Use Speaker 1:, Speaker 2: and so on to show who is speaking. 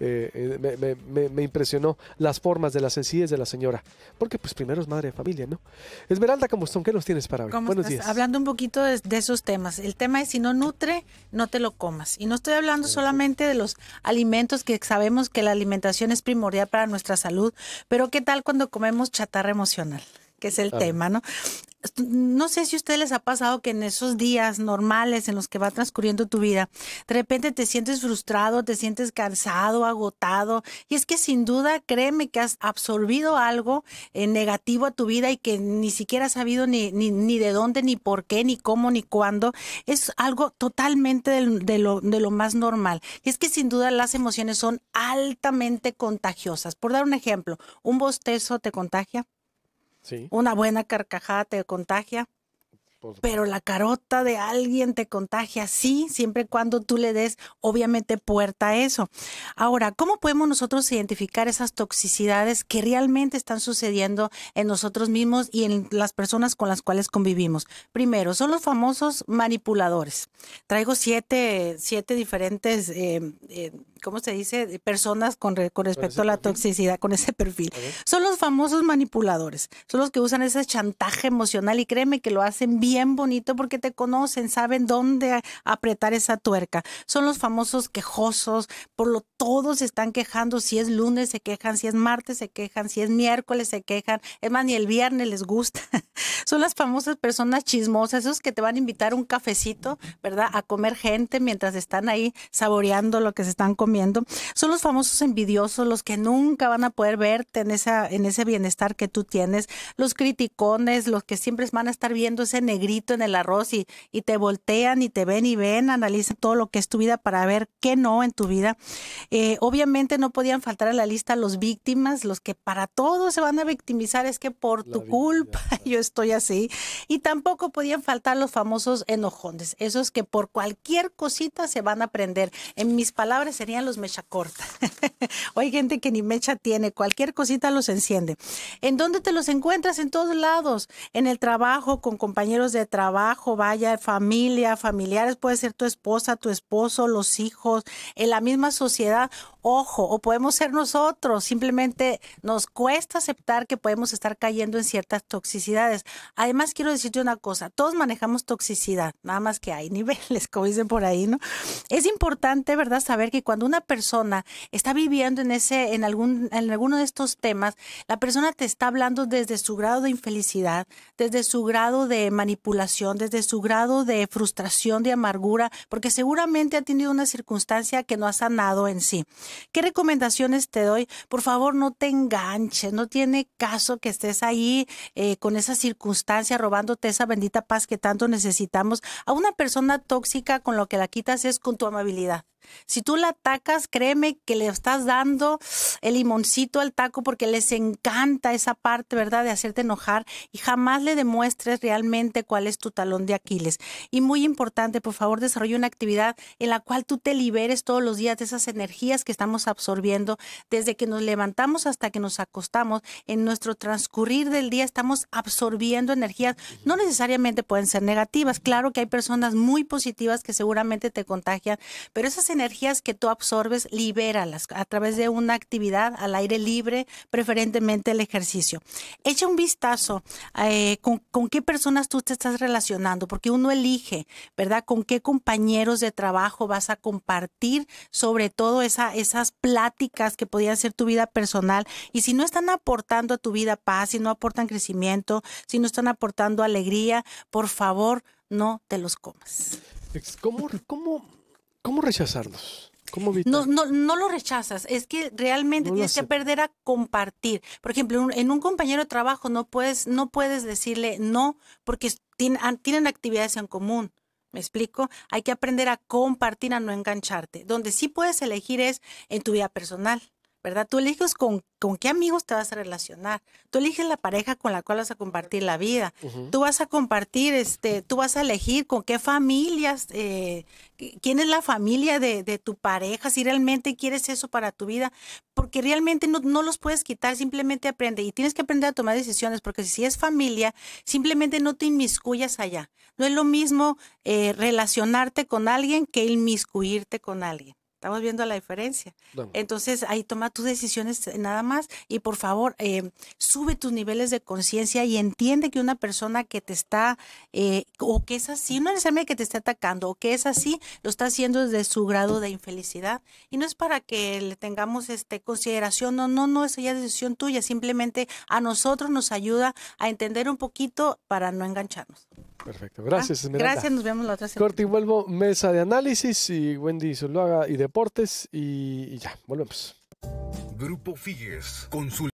Speaker 1: Eh, eh, me, impresionó las formas de las sencillez de la señora, porque pues primero es madre de familia, ¿no? Esmeralda son ¿qué nos tienes para hoy? Buenos días. Hablando un poquito de, esos temas, el tema es si no nutre, no te lo comas. Y no estoy hablando solamente de los alimentos que sabemos que la alimentación es primordial para nuestra salud, pero ¿qué tal cuando comemos chatarra emocional? que es el tema, ¿no? no sé si a ustedes les ha pasado que en esos días normales en los que va transcurriendo tu vida, de repente te sientes frustrado, te sientes cansado, agotado. Y es que sin duda, créeme que has absorbido algo eh, negativo a tu vida y que ni siquiera has sabido ni, ni, de dónde, ni por qué, ni cómo, ni cuándo. Es algo totalmente de, lo, de lo más normal. Y es que sin duda las emociones son altamente contagiosas. Por dar un ejemplo, un bostezo te contagia una buena carcajada te contagia. pero la carota de alguien te contagia, sí, siempre y cuando tú le des, obviamente, puerta a eso. Ahora, ¿cómo podemos nosotros identificar esas toxicidades que realmente están sucediendo en nosotros mismos y en las personas con las cuales convivimos? Primero, son los famosos manipuladores. Traigo siete, diferentes eh, eh, ¿cómo se dice? Personas con, con respecto a la toxicidad, con ese perfil. Son los famosos manipuladores, son los que usan ese chantaje emocional y créeme que lo hacen bien bonito porque te conocen, saben dónde apretar esa tuerca. Son los famosos quejosos, por lo todos se están quejando, si es lunes se quejan, si es martes se quejan, si es miércoles se quejan, es más, ni el viernes les gusta. son las famosas personas chismosas, esos que te van a invitar un cafecito, ¿verdad? A comer gente mientras están ahí saboreando lo que se están comiendo. Son los famosos envidiosos, los que nunca van a poder verte en, esa, en ese bienestar que tú tienes. Los criticones, los que siempre van a estar viendo ese negrito en el arroz y, y te voltean y te ven y ven, analizan todo lo que es tu vida para ver qué no en tu vida. Eh, obviamente no podían faltar a la lista los víctimas, los que para todo se van a victimizar, es que por tu culpa yo estoy y tampoco podían faltar los famosos enojones, esos que por cualquier cosita se van a prender. En mis palabras serían los mecha corta. hay gente que ni mecha tiene, cualquier cosita los enciende. ¿En dónde te los encuentras? En todos lados, en el trabajo, con compañeros de trabajo, vaya, familia, familiares, puede ser tu esposa, tu esposo, los hijos, en la misma sociedad. Ojo, o podemos ser nosotros, simplemente nos cuesta aceptar que podemos estar cayendo en ciertas toxicidades. Además, quiero decirte una cosa, todos manejamos toxicidad, nada más que hay niveles, como dicen por ahí, ¿no? Es importante, ¿verdad?, saber que cuando una persona está viviendo en ese, en algún, en alguno de estos temas, la persona te está hablando desde su grado de infelicidad, desde su grado de manipulación, desde su grado de frustración, de amargura, porque seguramente ha tenido una circunstancia que no ha sanado en sí. ¿Qué recomendaciones te doy? Por favor, no te enganches, no tiene caso que estés ahí eh, con esa circunstancia robándote esa bendita paz que tanto necesitamos, a una persona tóxica con lo que la quitas es con tu amabilidad. Si tú la atacas, créeme que le estás dando el limoncito al taco porque les encanta esa parte, ¿verdad?, de hacerte enojar y jamás le demuestres realmente cuál es tu talón de Aquiles. Y muy importante, por favor, desarrolla una actividad en la cual tú te liberes todos los días de esas energías que estamos absorbiendo desde que nos levantamos hasta que nos acostamos. En nuestro transcurrir del día estamos absorbiendo energías, no necesariamente pueden ser negativas. Claro que hay personas muy positivas que seguramente te contagian, pero esas energías energías que tú absorbes, libéralas a través de una actividad al aire libre, preferentemente el ejercicio. Echa un vistazo eh, con, qué personas tú te estás relacionando, porque uno elige, ¿verdad? Con qué compañeros de trabajo vas a compartir, sobre todo esas pláticas que podían ser tu vida personal. Y si no están aportando a tu vida paz, si no aportan crecimiento, si no están aportando alegría, por favor, no te los comas. ¿Cómo, cómo ¿Cómo rechazarlos? ¿Cómo no, no, lo rechazas, es que realmente tienes que aprender a compartir. Por ejemplo, en un compañero de trabajo no puedes, no puedes decirle no porque tienen, tienen actividades en común. ¿Me explico? Hay que aprender a compartir, a no engancharte. Donde sí puedes elegir es en tu vida personal. ¿verdad? Tú eliges con, qué amigos te vas a relacionar. Tú eliges la pareja con la cual vas a compartir la vida. Tú vas a compartir, este, tú vas a elegir con qué familias, eh, quién es la familia de, tu pareja, si realmente quieres eso para tu vida, porque realmente no, los puedes quitar, simplemente aprende. Y tienes que aprender a tomar decisiones, porque si es familia, simplemente no te inmiscuyas allá. No es lo mismo eh, relacionarte con alguien que inmiscuirte con alguien. Estamos viendo la diferencia. Entonces, ahí toma tus decisiones eh, nada más y por favor, eh, sube tus niveles de conciencia y entiende que una persona que te está, eh, o que es así, no necesariamente que te esté atacando, o que es así, lo está haciendo desde su grado de infelicidad. Y no es para que le tengamos este, consideración, no, no, no, esa ya decisión tuya, simplemente a nosotros nos ayuda a entender un poquito para no engancharnos. Perfecto. Gracias, ah, Gracias, nos vemos la otra semana. Corti, vuelvo, mesa de análisis y Wendy Zuluaga y deportes y, ya, volvemos. Grupo Figues, consulta.